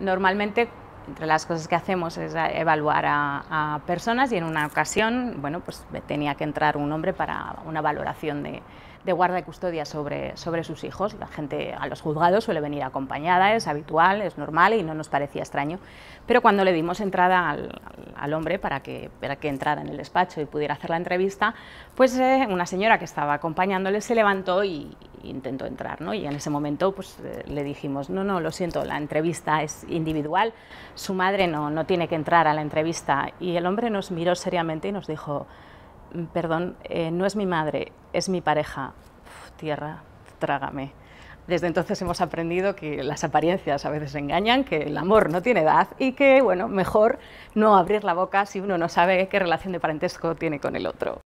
Normalmente entre las cosas que hacemos es evaluar a, personas y en una ocasión, bueno, pues tenía que entrar un hombre para una valoración de, guarda y custodia sobre, sobre sus hijos. La gente a los juzgados suele venir acompañada, es habitual, es normal y no nos parecía extraño. Pero cuando le dimos entrada al, hombre para que, que entrara en el despacho y pudiera hacer la entrevista, pues eh, una señora que estaba acompañándole se levantó y, intentó entrar, ¿no? Y en ese momento pues, eh, le dijimos, no, no, lo siento, la entrevista es individual, su madre no, no tiene que entrar a la entrevista. Y el hombre nos miró seriamente y nos dijo, mm, perdón, eh, no es mi madre, es mi pareja. tierra, trágame. Desde entonces hemos aprendido que las apariencias a veces engañan, que el amor no tiene edad y que, bueno, mejor no abrir la boca si uno no sabe qué relación de parentesco tiene con el otro.